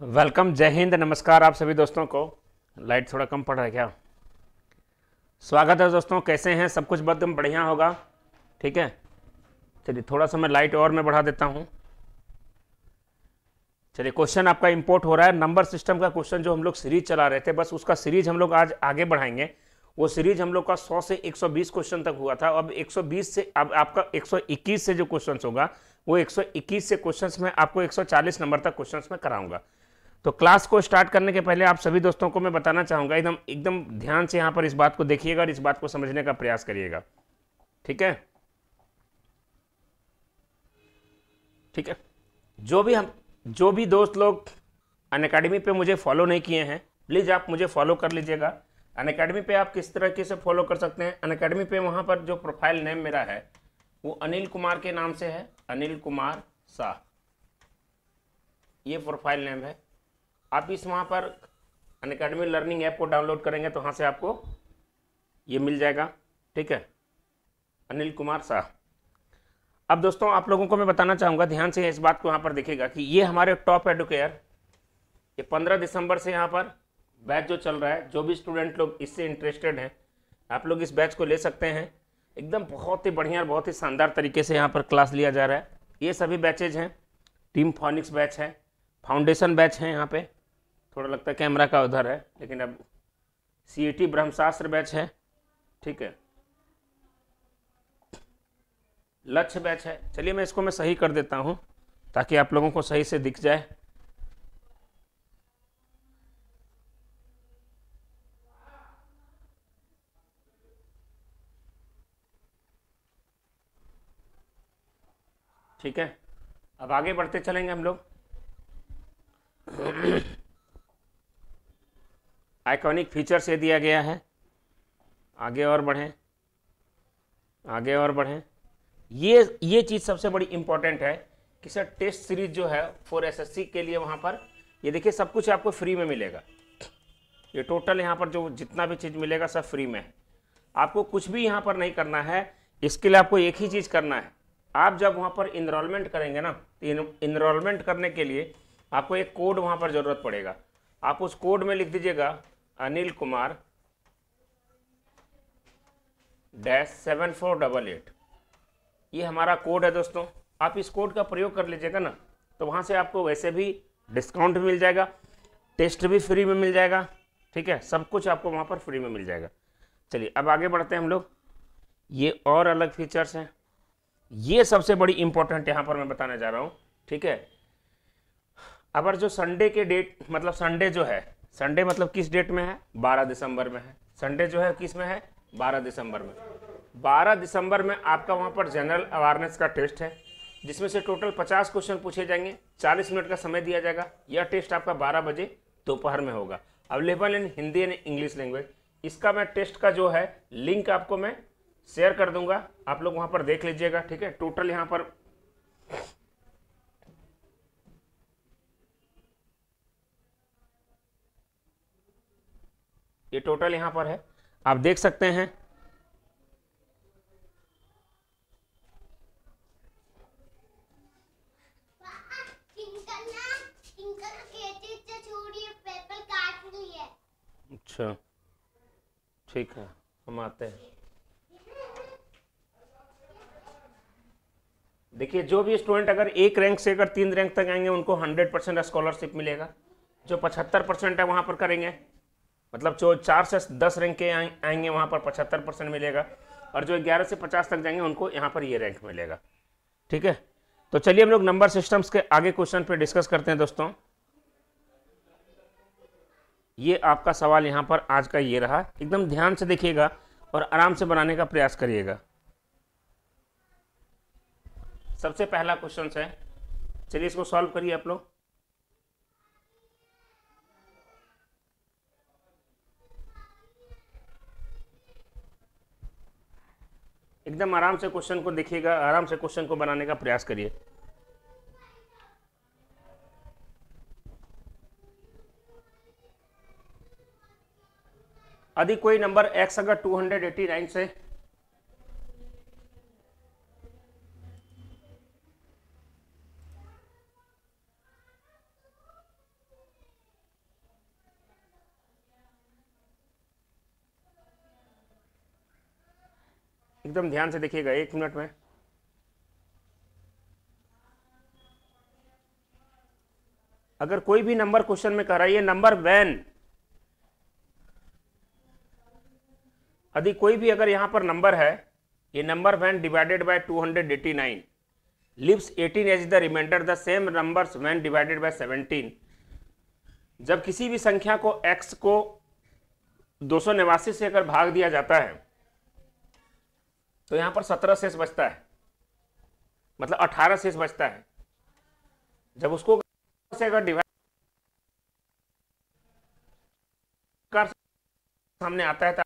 welcome जय हिंद नमस्कार आप सभी दोस्तों को लाइट थोड़ा कम पड़ रहा है क्या स्वागत है दोस्तों कैसे हैं सब कुछ बदम बढ़िया होगा ठीक है चलिए थोड़ा सा मैं लाइट और मैं बढ़ा देता हूं चलिए क्वेश्चन आपका इंपोर्ट हो रहा है नंबर सिस्टम का क्वेश्चन जो हम लोग सीरीज चला रहे थे बस उसका सीरीज हम लोग आज आगे बढ़ाएंगे वो सीरीज हम लोग का 100 से 120 क्वेश्चन तक हुआ था अब 120 से अब आपका 121 से जो क्वेश्चन होगा वो 121 से क्वेश्चन में आपको 140 नंबर तक क्वेश्चन में कराऊंगा तो क्लास को स्टार्ट करने के पहले आप सभी दोस्तों को मैं बताना चाहूँगा एकदम एकदम ध्यान से यहाँ पर इस बात को देखिएगा और इस बात को समझने का प्रयास करिएगा ठीक है ठीक है जो भी हम जो भी दोस्त लोग अन अकेडमी पर मुझे फॉलो नहीं किए हैं प्लीज़ आप मुझे फॉलो कर लीजिएगा अन अकेडमी पर आप किस तरीके से फॉलो कर सकते हैं अन अकेडमी पर वहाँ पर जो प्रोफाइल नेम मेरा है वो अनिल कुमार के नाम से है अनिल कुमार शाह ये प्रोफाइल नेम है आप इस वहाँ पर अन अकेडमी लर्निंग ऐप को डाउनलोड करेंगे तो वहाँ से आपको ये मिल जाएगा ठीक है अनिल कुमार शाह अब दोस्तों आप लोगों को मैं बताना चाहूँगा ध्यान से इस बात को यहाँ पर देखेगा कि ये हमारे टॉप एडुकेयर ये पंद्रह दिसंबर से यहाँ पर बैच जो चल रहा है जो भी स्टूडेंट लोग इससे इंटरेस्टेड हैं आप लोग इस बैच को ले सकते हैं एकदम बहुत ही बढ़िया और बहुत ही शानदार तरीके से यहाँ पर क्लास लिया जा रहा है ये सभी बैचेज हैं टीम फॉनिक्स बैच है फाउंडेशन बैच है यहाँ पे थोड़ा लगता है कैमरा का उधर है लेकिन अब सी टी ब्रह्मशास्त्र बैच है ठीक है लक्ष्य बैच है चलिए मैं इसको मैं सही कर देता हूँ ताकि आप लोगों को सही से दिख जाए ठीक है अब आगे बढ़ते चलेंगे हम लोग आइकॉनिक फीचर से दिया गया है आगे और बढ़ें आगे और बढ़ें ये ये चीज़ सबसे बड़ी इंपॉर्टेंट है कि सर टेस्ट सीरीज जो है फॉर एसएससी के लिए वहाँ पर ये देखिए सब कुछ आपको फ्री में मिलेगा ये टोटल यहाँ पर जो जितना भी चीज़ मिलेगा सब फ्री में है आपको कुछ भी यहाँ पर नहीं करना है इसके लिए आपको एक ही चीज़ करना है आप जब वहाँ पर इनरोलमेंट करेंगे ना तो इनरोलमेंट करने के लिए आपको एक कोड वहाँ पर ज़रूरत पड़ेगा आप उस कोड में लिख दीजिएगा Anil Kumar dash seven four double eight ये हमारा कोड है दोस्तों आप इस कोड का प्रयोग कर लीजिएगा ना तो वहाँ से आपको वैसे भी डिस्काउंट मिल जाएगा टेस्ट भी फ्री में मिल जाएगा ठीक है सब कुछ आपको वहाँ पर फ्री में मिल जाएगा चलिए अब आगे बढ़ते हैं हम लोग ये और अलग फीचर्स हैं ये सबसे बड़ी इंपॉर्टेंट यहाँ पर मैं बताने जा रहा हूँ ठीक है अगर जो संडे के डेट मतलब संडे जो है संडे मतलब किस डेट में है 12 दिसंबर में है संडे जो है किस में है 12 दिसंबर में 12 दिसंबर में आपका वहाँ पर जनरल अवेयरनेस का टेस्ट है जिसमें से टोटल 50 क्वेश्चन पूछे जाएंगे 40 मिनट का समय दिया जाएगा यह टेस्ट आपका 12 बजे दोपहर में होगा available in Hindi and English language इसका मैं टेस्ट का जो है लिंक आपको मैं शेयर कर दूंगा आप लोग वहाँ पर देख लीजिएगा ठीक है टोटल यहाँ पर ये टोटल यहां पर है आप देख सकते हैं अच्छा ठीक है हम आते हैं देखिए जो भी स्टूडेंट अगर एक रैंक से अगर तीन रैंक तक आएंगे उनको 100 परसेंट स्कॉलरशिप मिलेगा जो 75 परसेंट है वहां पर करेंगे मतलब जो चार से दस रैंक के आएंगे वहाँ पर पचहत्तर परसेंट मिलेगा और जो ग्यारह से पचास तक जाएंगे उनको यहाँ पर ये रैंक मिलेगा ठीक है तो चलिए हम लोग नंबर सिस्टम्स के आगे क्वेश्चन पे डिस्कस करते हैं दोस्तों ये आपका सवाल यहाँ पर आज का ये रहा एकदम ध्यान से देखिएगा और आराम से बनाने का प्रयास करिएगा सबसे पहला क्वेश्चन है चलिए इसको सॉल्व करिए आप लोग एकदम आराम से क्वेश्चन को देखिएगा आराम से क्वेश्चन को बनाने का प्रयास करिए यदि कोई नंबर x अगर 289 से एकदम ध्यान से देखिएगा एक मिनट में अगर कोई भी नंबर क्वेश्चन में कह रहा है ये नंबर वैन यदि कोई भी अगर यहां पर नंबर है ये number one divided by 289 hundred eighty nine leaves eighteen as the remainder the same number one divided by 17 जब किसी भी संख्या को एक्स को दो से अगर भाग दिया जाता है तो यहाँ पर सत्रह शेष बचता है मतलब अठारह शेष बचता है जब उसको से अगर डिवाइड सामने आता है तो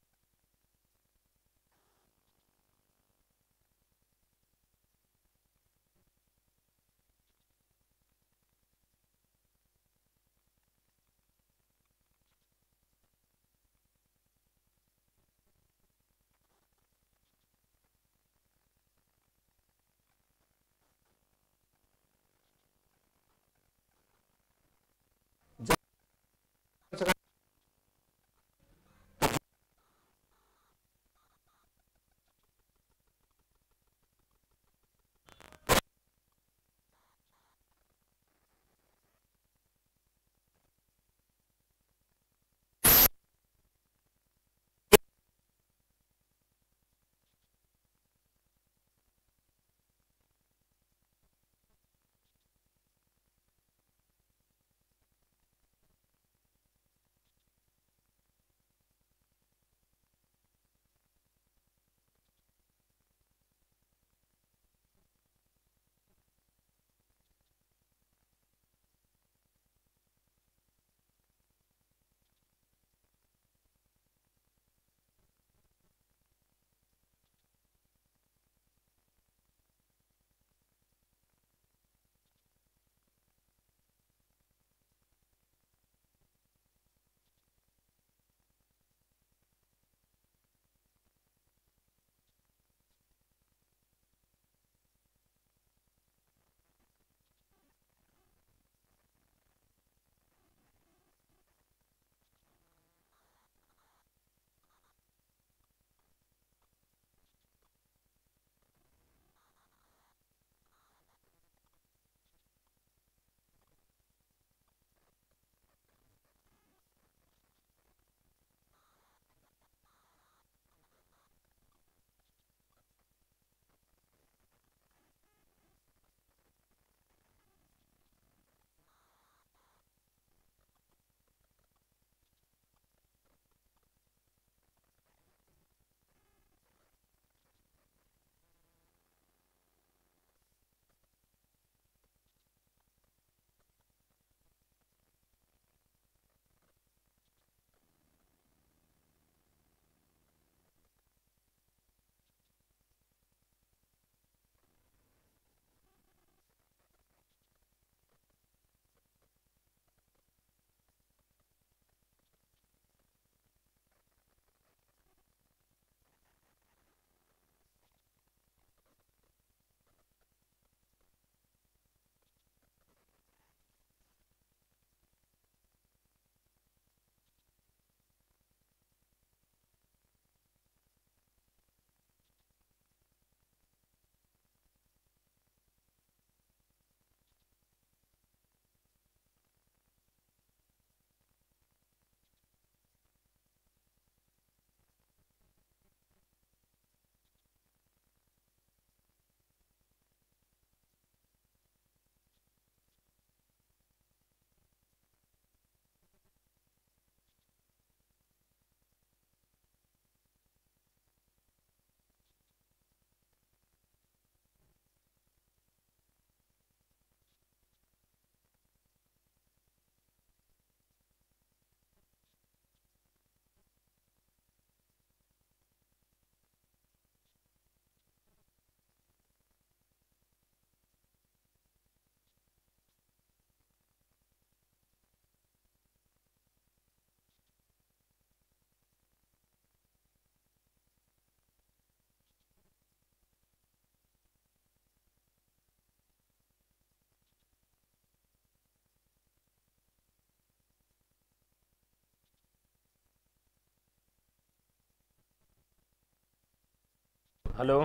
हेलो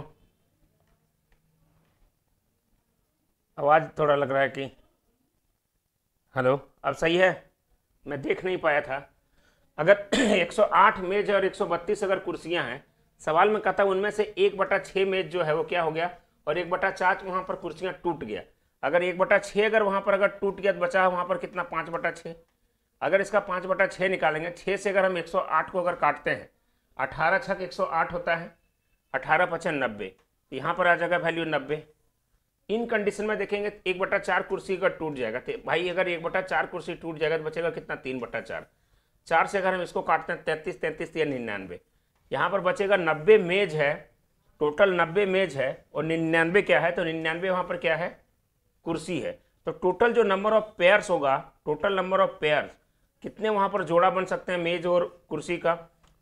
आवाज़ थोड़ा लग रहा है कि हेलो अब सही है मैं देख नहीं पाया था अगर 108 मेज और 132 अगर कुर्सियां हैं सवाल में कहता उनमें से एक बटा छः मेज जो है वो क्या हो गया और एक बटा चार वहाँ पर कुर्सियाँ टूट गया अगर एक बटा छः अगर वहाँ पर अगर टूट गया तो बचा वहाँ पर कितना पाँच बटा छः अगर इसका पाँच बटा छः निकालेंगे छः से अगर हम एक को अगर काटते हैं अठारह छक एक होता है अठारह पचन नब्बे यहाँ पर आ जाएगा वैल्यू नब्बे इन कंडीशन में देखेंगे एक बटा चार कुर्सी अगर टूट जाएगा तो भाई अगर एक बटा चार कुर्सी टूट जाएगा तो बचेगा कितना तीन बटा चार चार से अगर हम इसको काटते हैं तैंतीस तैंतीस तो या निन्यानवे यहाँ पर बचेगा नब्बे मेज है टोटल नब्बे मेज है और निन्यानवे क्या है तो निन्यानवे वहाँ पर क्या है कुर्सी है तो टोटल जो नंबर ऑफ पेयर्स होगा टोटल नंबर ऑफ पेयर्स कितने वहाँ पर जोड़ा बन सकते हैं मेज और कुर्सी का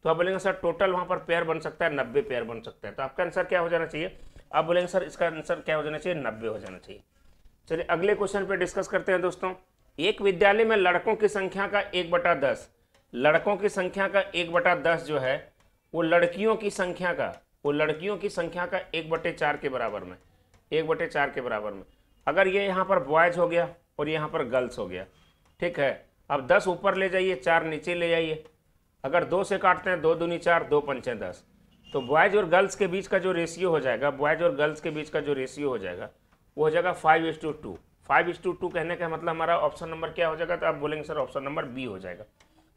तो आप बोलेंगे सर टोटल वहाँ पर पेयर बन सकता है नब्बे पेयर बन सकता है तो आपका आंसर क्या हो जाना चाहिए आप बोलेंगे सर इसका आंसर क्या हो जाना चाहिए नब्बे हो जाना चाहिए चलिए अगले क्वेश्चन पर डिस्कस करते हैं दोस्तों एक विद्यालय में लड़कों की संख्या का एक बटा दस लड़कों की संख्या का एक बटा दस जो है वो लड़कियों की संख्या का वो लड़कियों की संख्या का एक बटे चार के बराबर में एक बटे चार के बराबर में अगर ये यहाँ पर बॉयज़ हो गया और यहाँ पर गर्ल्स हो गया ठीक है अब दस ऊपर ले जाइए चार नीचे ले जाइए अगर दो से काटते हैं दो दूनी चार दो पंचे दस तो बॉयज़ और गर्ल्स के बीच का जो रेशियो हो जाएगा बॉयज़ और गर्ल्स के बीच का जो रेशियो हो जाएगा वो हो जाएगा five is to two five is to two कहने का मतलब हमारा ऑप्शन नंबर क्या हो जाएगा तो आप बोलेंगे सर ऑप्शन नंबर बी हो जाएगा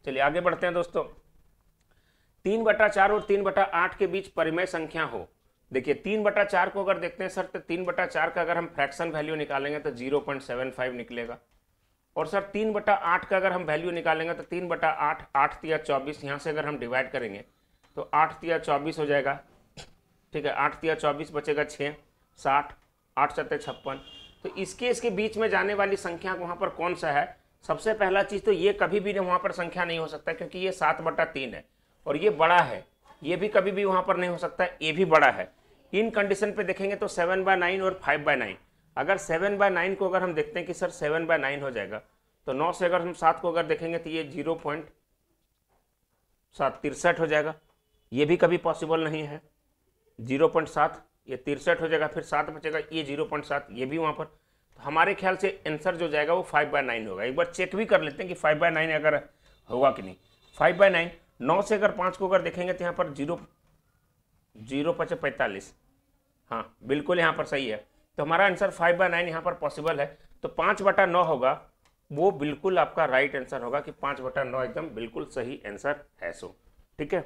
चलिए आगे बढ़ते हैं दोस्तों तीन बटा चार और तीन बटा आठ के बीच परिमय संख्या हो देखिए तीन बटा चार को अगर देखते हैं सर तो तीन बटा चार का अगर हम फ्रैक्शन वैल्यू निकालेंगे तो जीरो पॉइंट सेवन फाइव निकलेगा और सर तीन बटा आठ का अगर हम वैल्यू निकालेंगे तो तीन बटा आठ आठ तिया चौबीस यहाँ से अगर हम डिवाइड करेंगे तो आठ तिया चौबीस हो जाएगा ठीक है आठ तिया चौबीस बचेगा छः साठ आठ सत्तर छप्पन तो इसके इसके बीच में जाने वाली संख्या वहाँ पर कौन सा है सबसे पहला चीज़ तो ये कभी भी वहाँ पर संख्या नहीं हो सकता क्योंकि ये सात बटा तीन है और ये बड़ा है ये भी कभी भी वहाँ पर नहीं हो सकता ये भी बड़ा है इन कंडीशन पर देखेंगे तो सेवन बाय नाइन और फाइव बाय नाइन अगर सेवन बाय नाइन को अगर हम देखते हैं कि सर सेवन बाय नाइन हो जाएगा तो नौ से अगर हम सात को अगर देखेंगे तो ये जीरो पॉइंट सात तिरसठ हो जाएगा ये भी कभी पॉसिबल नहीं है जीरो पॉइंट सात ये तिरसठ हो जाएगा फिर सात बचेगा ये जीरो पॉइंट सात ये भी वहाँ पर तो हमारे ख्याल से आंसर जो जाएगा वो फाइव बाय नाइन होगा एक बार चेक भी कर लेते हैं कि फाइव बाय नाइन अगर होगा कि नहीं फाइव बाय नाइन नौ से अगर पाँच को अगर देखेंगे तो यहाँ पर जीरो जीरो पचे पैंतालीस हाँ बिल्कुल यहाँ पर सही है तो हमारा आंसर फाइव बाय नाइन यहाँ पर पॉसिबल है तो पाँच बटा नौ होगा वो बिल्कुल आपका राइट आंसर होगा कि पाँच बटा नौ एकदम बिल्कुल सही आंसर है सो ठीक है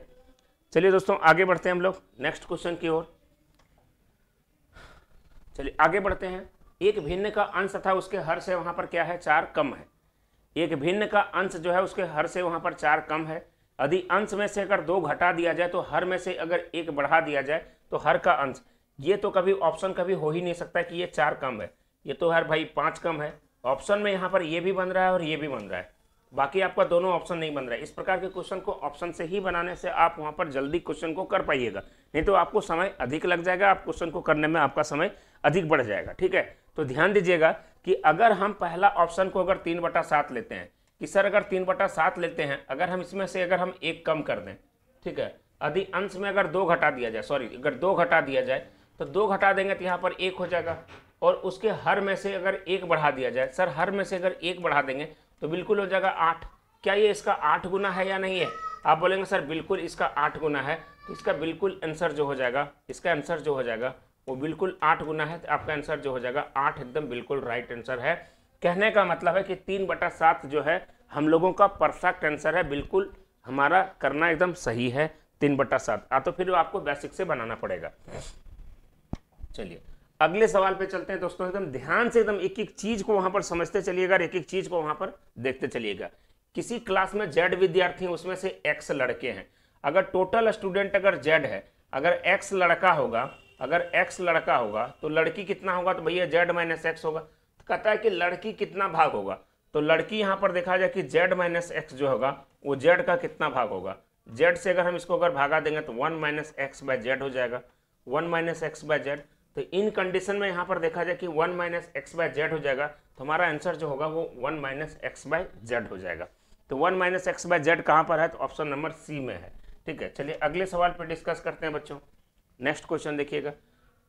चलिए दोस्तों आगे बढ़ते हैं हम लोग नेक्स्ट क्वेश्चन की ओर चलिए आगे बढ़ते हैं एक भिन्न का अंश था उसके हर से वहाँ पर क्या है चार कम है एक भिन्न का अंश जो है उसके हर से वहाँ पर चार कम है यदि अंश में से अगर दो घटा दिया जाए तो हर में से अगर एक बढ़ा दिया जाए तो हर का अंश ये तो कभी ऑप्शन कभी हो ही नहीं सकता कि ये चार कम है ये तो हर भाई पाँच कम है ऑप्शन में यहाँ पर ये भी बन रहा है और ये भी बन रहा है बाकी आपका दोनों ऑप्शन नहीं बन रहा है इस प्रकार के क्वेश्चन को ऑप्शन से ही बनाने से आप वहाँ पर जल्दी क्वेश्चन को कर पाइएगा नहीं तो आपको समय अधिक लग जाएगा आप क्वेश्चन को करने में आपका समय अधिक बढ़ जाएगा ठीक है तो ध्यान दीजिएगा कि अगर हम पहला ऑप्शन को अगर तीन बटा सात लेते हैं कि सर अगर तीन बटा सात लेते हैं अगर हम इसमें से अगर हम एक कम कर दें ठीक है यदि अंश में अगर दो घटा दिया जाए सॉरी अगर दो घटा दिया जाए तो दो घटा देंगे तो यहाँ पर एक हो जाएगा और उसके हर में से अगर एक बढ़ा दिया जाए सर हर में से अगर एक बढ़ा देंगे तो बिल्कुल हो जाएगा आठ क्या ये इसका आठ गुना है या नहीं है आप बोलेंगे सर बिल्कुल इसका आठ गुना है तो इसका बिल्कुल आंसर जो हो जाएगा इसका आंसर जो हो जाएगा वो बिल्कुल आठ गुना है तो आपका आंसर जो हो जाएगा आठ एकदम बिल्कुल राइट आंसर है कहने का मतलब है कि तीन बटा सात जो है हम लोगों का परफेक्ट आंसर है बिल्कुल हमारा करना एकदम सही है तीन बटा सात आ तो फिर आपको बेसिक से बनाना पड़ेगा चलिए अगले सवाल पे चलते हैं दोस्तों एकदम ध्यान से एकदम एक एक चीज को वहां पर समझते चलिएगा एक एक चीज को वहां पर देखते चलिएगा किसी क्लास में जेड विद्यार्थी उसमें से एक्स लड़के हैं अगर टोटल स्टूडेंट अगर जेड है अगर एक्स लड़का होगा अगर एक्स लड़का होगा तो लड़की कितना होगा तो भैया जेड माइनस एक्स होगा तो कहता है कि लड़की कितना भाग होगा तो लड़की यहाँ पर देखा जाए कि जेड माइनस एक्स जो होगा वो जेड का कितना भाग होगा जेड से अगर हम इसको अगर भागा देंगे तो one minus X by Z हो जाएगा one minus X by Z तो इन कंडीशन में यहाँ पर देखा जाए कि one minus X by Z हो जाएगा तो हमारा आंसर जो होगा वो one minus X by Z हो जाएगा तो one minus X by Z कहाँ पर है तो ऑप्शन नंबर सी में है ठीक है चलिए अगले सवाल पर डिस्कस करते हैं बच्चों नेक्स्ट क्वेश्चन देखिएगा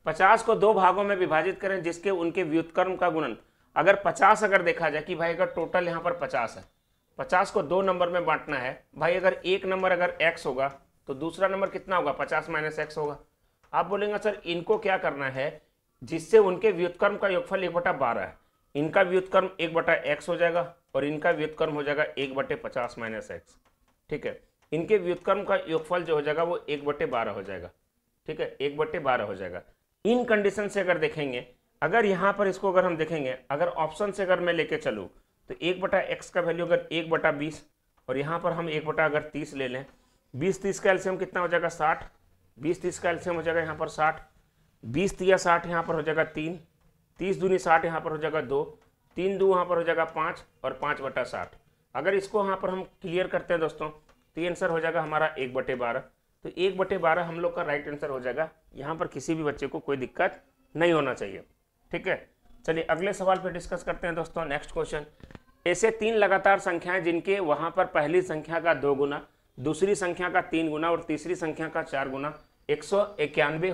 पचास को दो भागों में विभाजित करें जिसके उनके व्युत्कर्म का गुणन अगर पचास अगर देखा जाए कि भाई अगर टोटल यहाँ पर पचास है पचास को दो नंबर में बांटना है भाई अगर एक नंबर अगर एक्स होगा तो दूसरा नंबर कितना होगा पचास माइनस एक्स होगा आप बोलेंगे सर इनको क्या करना है जिससे उनके व्युत्कर्म का योगफल एक बटा बारह है इनका व्युत्कर्म एक बटा एक्स हो जाएगा और इनका व्युत्कर्म हो जाएगा एक बटे पचास माइनस एक्स ठीक है इनके व्युत्कर्म का योगफल जो हो जाएगा वो एक बटे बारह हो जाएगा ठीक है एक बटे बारह हो जाएगा इन कंडीशन से अगर देखेंगे अगर यहाँ पर इसको अगर हम देखेंगे अगर ऑप्शन से अगर मैं लेके चलूँ तो एक बटा एक्स का वैल्यू अगर एक बटा बीस और यहाँ पर हम एक बटा अगर तीस ले लें बीस तीस का एल्सियम कितना हो जाएगा साठ बीस तीस का एल्सियम हो जाएगा यहाँ पर साठ बीस तिया साठ यहाँ पर हो जाएगा तीन तीस दूनी साठ यहाँ पर हो जाएगा दो तीन दो वहाँ पर हो जाएगा पाँच और पाँच बटा साठ अगर इसको यहाँ पर हम क्लियर करते हैं दोस्तों तो ये आंसर हो जाएगा हमारा एक बटे बारह तो एक बटे बारह हम लोग का राइट आंसर हो जाएगा यहाँ पर किसी भी बच्चे को कोई दिक्कत नहीं होना चाहिए ठीक है चलिए अगले सवाल पर डिस्कस करते हैं दोस्तों नेक्स्ट क्वेश्चन ऐसे तीन लगातार संख्याएं जिनके वहाँ पर पहली संख्या का दो गुना दूसरी संख्या का तीन गुना और तीसरी संख्या का चार गुना एक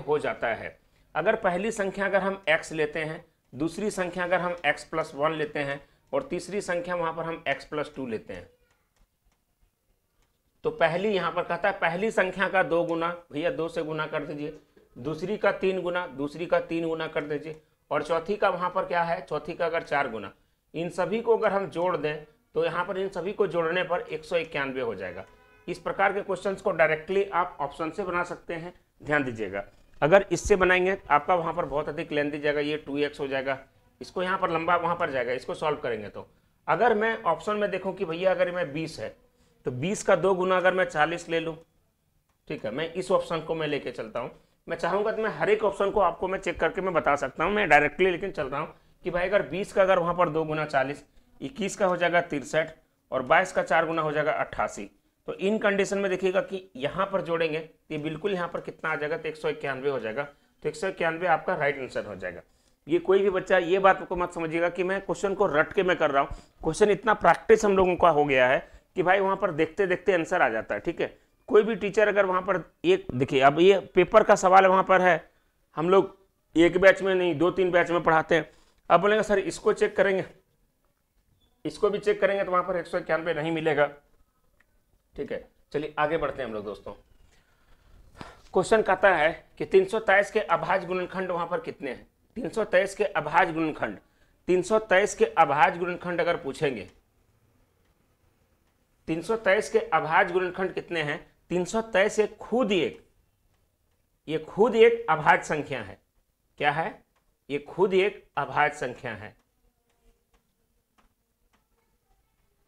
हो जाता है अगर पहली संख्या अगर हम x लेते हैं दूसरी संख्या अगर हम x प्लस वन लेते हैं और तीसरी संख्या वहां पर हम x प्लस टू लेते हैं तो पहली यहां पर कहता है पहली संख्या का दो गुना भैया दो से गुना कर दीजिए दूसरी का तीन गुना दूसरी का तीन गुना कर दीजिए और चौथी का वहां पर क्या है चौथी का अगर चार गुना इन सभी को अगर हम जोड़ दें तो यहाँ पर इन सभी को जोड़ने पर एक हो जाएगा इस प्रकार के क्वेश्चन को डायरेक्टली आप ऑप्शन से बना सकते हैं ध्यान दीजिएगा अगर इससे बनाएंगे आपका वहाँ पर बहुत अधिक लेंथ जाएगा ये टू हो जाएगा इसको यहाँ पर लंबा वहाँ पर जाएगा इसको सॉल्व करेंगे तो अगर मैं ऑप्शन में देखूँ कि भैया अगर मैं बीस है तो बीस का दो गुना अगर मैं चालीस ले लूँ ठीक है मैं इस ऑप्शन को मैं लेके चलता हूँ मैं चाहूँगा तो मैं हर एक ऑप्शन को आपको मैं चेक करके मैं बता सकता हूँ मैं डायरेक्टली लेकिन चल रहा हूँ कि भाई अगर बीस का अगर वहाँ पर दो गुना चालीस इक्कीस का हो जाएगा तिरसठ और 22 का चार गुना हो जाएगा अट्ठासी तो इन कंडीशन में देखिएगा कि यहाँ पर जोड़ेंगे तो ये बिल्कुल यहाँ पर कितना आ जाएगा तो एक हो जाएगा तो एक आपका राइट आंसर हो जाएगा ये कोई भी बच्चा ये बात को मत समझिएगा कि मैं क्वेश्चन को रट के मैं कर रहा हूँ क्वेश्चन इतना प्रैक्टिस हम लोगों का हो गया है कि भाई वहाँ पर देखते देखते आंसर आ जाता है ठीक है कोई भी टीचर अगर वहाँ पर एक देखिए अब ये पेपर का सवाल वहाँ पर है हम लोग एक बैच में नहीं दो तीन बैच में पढ़ाते हैं अब बोलेंगे सर इसको चेक करेंगे इसको भी चेक करेंगे तो वहाँ पर एक नहीं मिलेगा ठीक है चलिए आगे बढ़ते हैं हम लोग दोस्तों क्वेश्चन कहता है कि तीन के अभाज गुणनखंड वहां पर कितने हैं तीन के अभाज गुणनखंड तीन के अभाज गुणनखंड अगर पूछेंगे तीन के अभाज गुणनखंड कितने हैं तीन एक खुद एक ये खुद एक अभाज संख्या है क्या है ये खुद एक अभाज संख्या है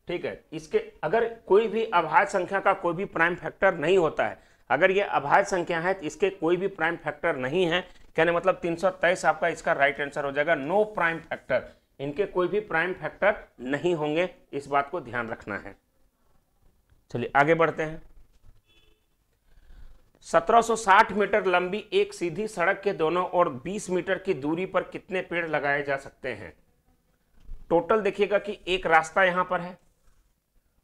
ठीक है इसके अगर कोई भी अभाज्य संख्या का कोई भी प्राइम फैक्टर नहीं होता है अगर ये अभाज्य संख्या है तो इसके कोई भी प्राइम फैक्टर नहीं है कहने मतलब तेईस आपका इसका राइट आंसर हो जाएगा नो प्राइम फैक्टर इनके कोई भी प्राइम फैक्टर नहीं होंगे इस बात को ध्यान रखना है चलिए आगे बढ़ते हैं 1760 मीटर लंबी एक सीधी सड़क के दोनों ओर 20 मीटर की दूरी पर कितने पेड़ लगाए जा सकते हैं टोटल देखिएगा कि एक रास्ता यहां पर है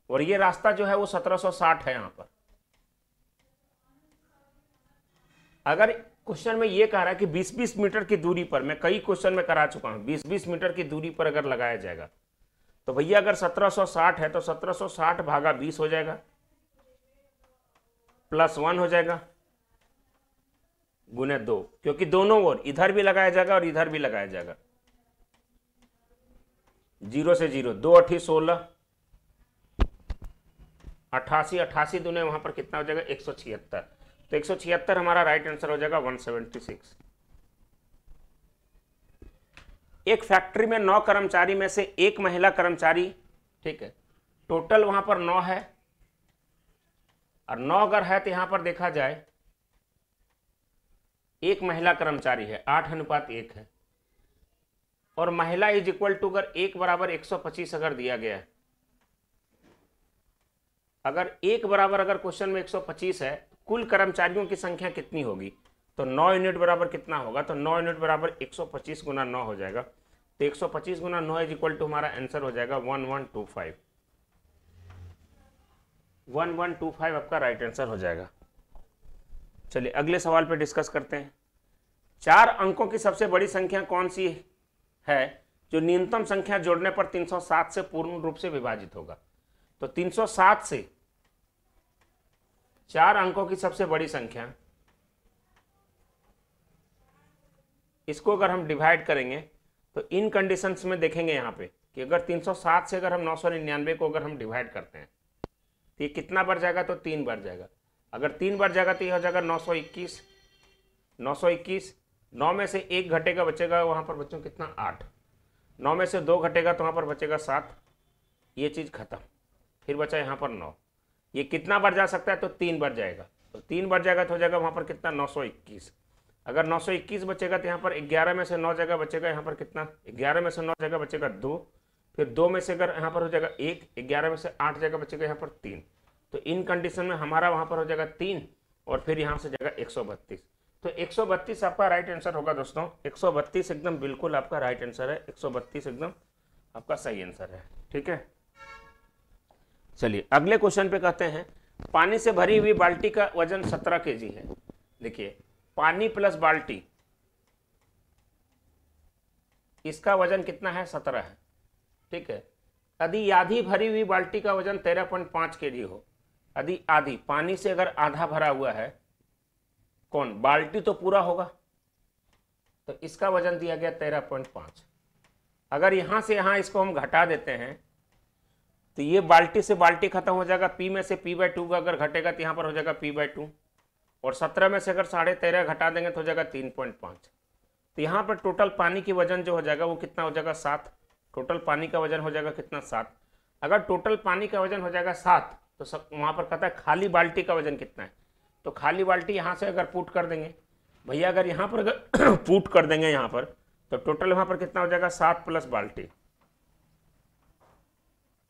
और ये रास्ता जो है वो 1760 है यहां पर अगर क्वेश्चन में ये कह रहा है कि 20-20 मीटर की दूरी पर मैं कई क्वेश्चन में करा चुका हूं 20-20 मीटर की दूरी पर अगर लगाया जाएगा तो भैया अगर 1760 है तो 1760 भागा 20 हो जाएगा प्लस वन हो जाएगा गुने दो क्योंकि दोनों ओर इधर भी लगाया जाएगा और इधर भी लगाया जाएगा जीरो से जीरो दो अठी सोलह अट्ठासी अट्ठासी दुने वहाँ पर कितना हो जाएगा एक सौ छिहत्तर तो एक सौ छिहत्तर हमारा राइट आंसर हो जाएगा वन सेवेंटी सिक्स एक फैक्ट्री में नौ कर्मचारी में से एक महिला कर्मचारी ठीक है टोटल वहां पर नौ है और नौ अगर है तो यहां पर देखा जाए एक महिला कर्मचारी है आठ अनुपात एक है और महिला इज इक्वल टू अगर एक बराबर एक सौ पच्चीस अगर दिया गया है अगर एक बराबर अगर क्वेश्चन में 125 है कुल कर्मचारियों की संख्या कितनी होगी तो 9 यूनिट बराबर कितना होगा तो 9 यूनिट बराबर 125 गुना नौ हो जाएगा तो 125 गुना नौ इज इक्वल टू हमारा आंसर हो जाएगा 1125 1125 आपका राइट आंसर हो जाएगा चलिए अगले सवाल पे डिस्कस करते हैं चार अंकों की सबसे बड़ी संख्या कौन सी है जो न्यूनतम संख्या जोड़ने पर 307 से पूर्ण रूप से विभाजित होगा तो 307 से चार अंकों की सबसे बड़ी संख्या इसको अगर हम डिवाइड करेंगे तो इन कंडीशंस में देखेंगे यहां पे कि अगर 307 से अगर हम 999 को अगर हम डिवाइड करते हैं तो ये कितना बढ़ जाएगा तो तीन बढ़ जाएगा अगर तीन बढ़ जाएगा तो ये हो जाएगा 921 921 नौ में से एक घटेगा बचेगा वहां पर बच्चों कितना आठ नौ में से दो घटेगा तो वहां पर बचेगा सात ये चीज़ खत्म फिर बचा यहाँ पर नौ ये कितना बढ़ जा सकता है तो तीन बढ़ जाएगा तो तीन बढ़ जाएगा तो हो जाएगा वहाँ पर कितना नौ सौ इक्कीस अगर नौ सौ इक्कीस बचेगा तो यहाँ पर ग्यारह में से नौ जगह बचेगा यहाँ पर कितना ग्यारह में से नौ जगह बचेगा दो फिर दो में से अगर यहाँ पर हो जाएगा एक ग्यारह में से आठ जगह बचेगा यहाँ पर तीन तो इन कंडीशन में हमारा वहाँ पर हो जाएगा तीन और फिर यहाँ से जाएगा एक सौ बत्तीस तो एक आपका राइट आंसर होगा दोस्तों एक एकदम बिल्कुल आपका राइट आंसर है एक एकदम आपका सही आंसर है ठीक है चलिए अगले क्वेश्चन पे कहते हैं पानी से भरी हुई बाल्टी का वजन सत्रह के है देखिए पानी प्लस बाल्टी इसका वजन कितना है सत्रह है ठीक है यदि आधी भरी हुई बाल्टी का वजन तेरह पॉइंट पाँच के जी हो यदि आधी पानी से अगर आधा भरा हुआ है कौन बाल्टी तो पूरा होगा तो इसका वजन दिया गया तेरह पॉइंट पाँच अगर यहां से यहाँ इसको हम घटा देते हैं तो ये बाल्टी से बाल्टी खत्म हो जाएगा पी में से पी बाय टू का अगर घटेगा तो यहाँ पर हो जाएगा पी बाय टू और सत्रह में से अगर साढ़े तेरह घटा देंगे तो हो जाएगा तीन पॉइंट पाँच तो यहाँ पर टोटल पानी की वजन जो हो जाएगा वो कितना हो जाएगा सात टोटल पानी का वजन हो जाएगा कितना सात अगर टोटल पानी का वजन हो जाएगा सात तो सब वहाँ पर कहता है खाली बाल्टी का वजन कितना है तो खाली बाल्टी यहाँ से अगर पुट कर देंगे भैया अगर यहाँ पर अगर पुट कर देंगे यहाँ पर तो टोटल वहाँ पर कितना हो जाएगा सात प्लस बाल्टी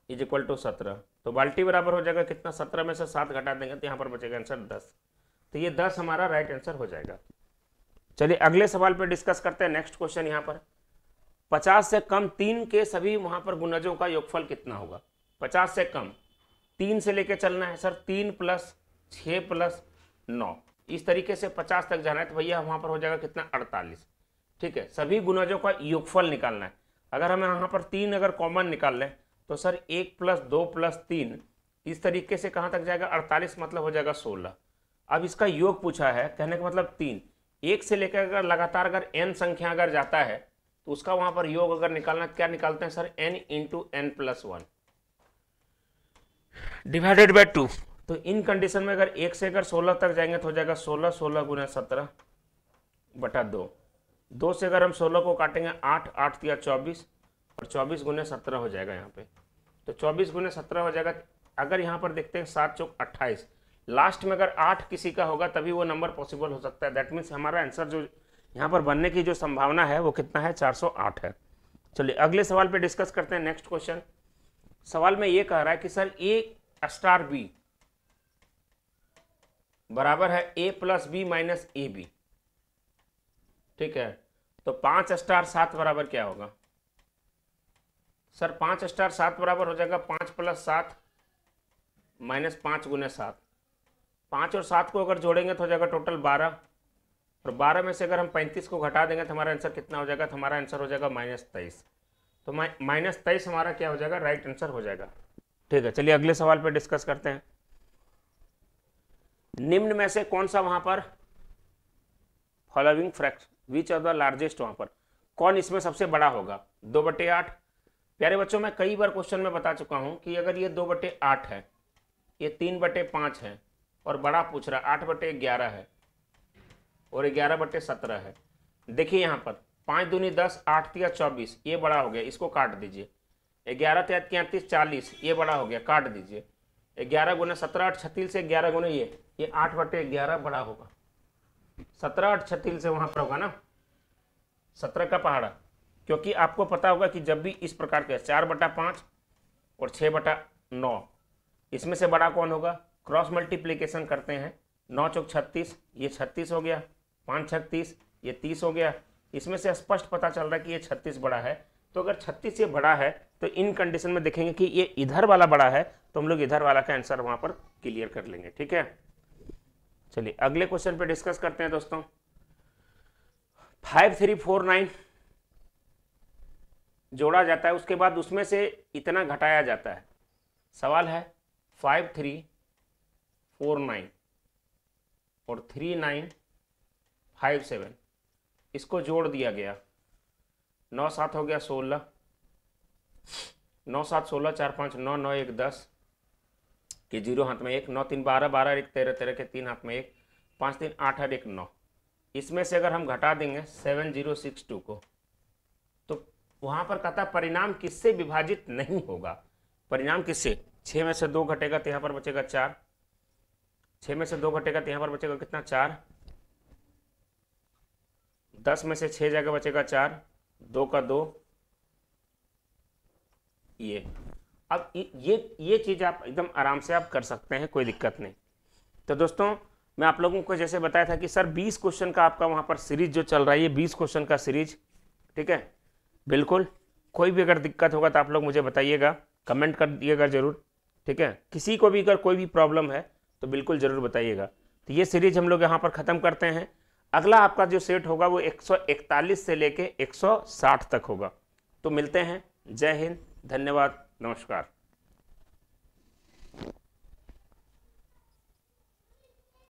इज इक्वल टू सत्रह तो बाल्टी बराबर हो जाएगा कितना सत्रह में से सात घटा देंगे तो यहाँ पर बचेगा आंसर दस तो ये दस हमारा राइट आंसर हो जाएगा चलिए अगले सवाल पर डिस्कस करते हैं नेक्स्ट क्वेश्चन यहाँ पर पचास से कम तीन के सभी वहाँ पर गुनजों का योगफल कितना होगा पचास से कम तीन से लेके चलना है सर तीन प्लस छः प्लस नौ इस तरीके से पचास तक जाना है तो भैया वहाँ पर हो जाएगा कितना अड़तालीस ठीक है सभी गुनजों का योगफल निकालना है अगर हमें यहाँ पर तीन अगर कॉमन निकाल लें तो सर एक प्लस दो प्लस तीन इस तरीके से कहाँ तक जाएगा अड़तालीस मतलब हो जाएगा सोलह अब इसका योग पूछा है कहने का मतलब तीन एक से लेकर अगर लगातार अगर एन संख्या अगर जाता है तो उसका वहाँ पर योग अगर निकालना क्या निकालते हैं sir N into N plus one divided by two तो इन कंडीशन में अगर एक से अगर सोलह तक जाएंगे तो हो जाएगा सोलह सोलह गुना सत्रह बटा दो दो से अगर हम सोलह को काटेंगे आठ आठ या चौबीस और चौबीस गुने सत्रह हो जाएगा यहाँ पे तो चौबीस गुने सत्रह हो जाएगा अगर यहाँ पर देखते हैं सात चौक अट्ठाईस लास्ट में अगर आठ किसी का होगा तभी वो नंबर पॉसिबल हो सकता है दैट मीन्स हमारा आंसर जो यहाँ पर बनने की जो संभावना है वो कितना है आठ है चलिए अगले सवाल पर डिस्कस करते हैं नेक्स्ट क्वेश्चन सवाल में ये कह रहा है कि सर ए स्टार बी बराबर है A plus B minus A B ठीक है तो पांच स्टार सात बराबर क्या होगा सर पाँच स्टार सात बराबर हो जाएगा पाँच प्लस सात माइनस पाँच गुना सात पाँच और सात को अगर जोड़ेंगे तो हो जाएगा टोटल बारह और बारह में से अगर हम पैंतीस को घटा देंगे तो हमारा आंसर कितना हो जाएगा तो हमारा आंसर हो जाएगा माइनस तेईस तो माइनस तेईस हमारा क्या हो जाएगा राइट आंसर हो जाएगा ठीक है चलिए अगले सवाल पर डिस्कस करते हैं निम्न में से कौन सा वहाँ पर following fraction which are the largest वहाँ पर कौन इसमें सबसे बड़ा होगा दो बटे आठ प्यारे बच्चों मैं कई बार क्वेश्चन में बता चुका हूँ कि अगर ये दो बटे आठ है ये तीन बटे पाँच है और बड़ा पूछ रहा आठ बटे ग्यारह है और ग्यारह बटे सत्रह है देखिए यहाँ पर पाँच दूनी दस आठ तिया चौबीस ये बड़ा हो गया इसको काट दीजिए ग्यारह तिया तैंतीस चालीस ये बड़ा हो गया काट दीजिए ग्यारह गुना सत्रह आठ छत्तीस से ग्यारह गुना ये ये आठ बटे ग्यारह बड़ा होगा सत्रह आठ छत्तीस से वहाँ पर होगा ना सत्रह का पहाड़ा क्योंकि आपको पता होगा कि जब भी इस प्रकार के चार बटा पाँच और छः बटा नौ इसमें से बड़ा कौन होगा क्रॉस मल्टीप्लीकेशन करते हैं नौ चौक छत्तीस ये छत्तीस हो गया पाँच छत्तीस ये तीस हो गया इसमें से स्पष्ट पता चल रहा है कि ये छत्तीस बड़ा है तो अगर छत्तीस ये बड़ा है तो इन कंडीशन में देखेंगे कि ये इधर वाला बड़ा है तो हम लोग इधर वाला का आंसर वहाँ पर क्लियर कर लेंगे ठीक है चलिए अगले क्वेश्चन पे डिस्कस करते हैं दोस्तों फाइव थ्री फोर नाइन जोड़ा जाता है उसके बाद उसमें से इतना घटाया जाता है सवाल है फाइव थ्री फोर नाइन और थ्री नाइन फाइव सेवन इसको जोड़ दिया गया नौ सात हो गया सोलह नौ सात सोलह चार पाँच नौ नौ एक दस के जीरो हाथ में एक नौ तीन बारह बारह एक तेरह तेरह के तीन हाथ में एक पाँच तीन आठ आठ एक नौ इसमें से अगर हम घटा देंगे सेवन जीरो सिक्स टू को वहां पर कहता है परिणाम किससे विभाजित नहीं होगा परिणाम किससे छः में से दो घटेगा तो यहां पर बचेगा चार छ में से दो घटेगा तो यहां पर बचेगा कितना चार दस में से छह जाएगा बचेगा चार दो का दो ये अब ये ये चीज़ आप एकदम आराम से आप कर सकते हैं कोई दिक्कत नहीं तो दोस्तों मैं आप लोगों को जैसे बताया था कि सर 20 क्वेश्चन का आपका वहां पर सीरीज जो चल रहा है ये 20 क्वेश्चन का सीरीज ठीक है बिल्कुल कोई भी अगर दिक्कत होगा तो आप लोग मुझे बताइएगा कमेंट कर दिएगा ज़रूर ठीक है किसी को भी अगर कोई भी प्रॉब्लम है तो बिल्कुल ज़रूर बताइएगा तो ये सीरीज हम लोग यहाँ पर ख़त्म करते हैं अगला आपका जो सेट होगा वो 141 से लेके 160 तक होगा तो मिलते हैं जय हिंद धन्यवाद नमस्कार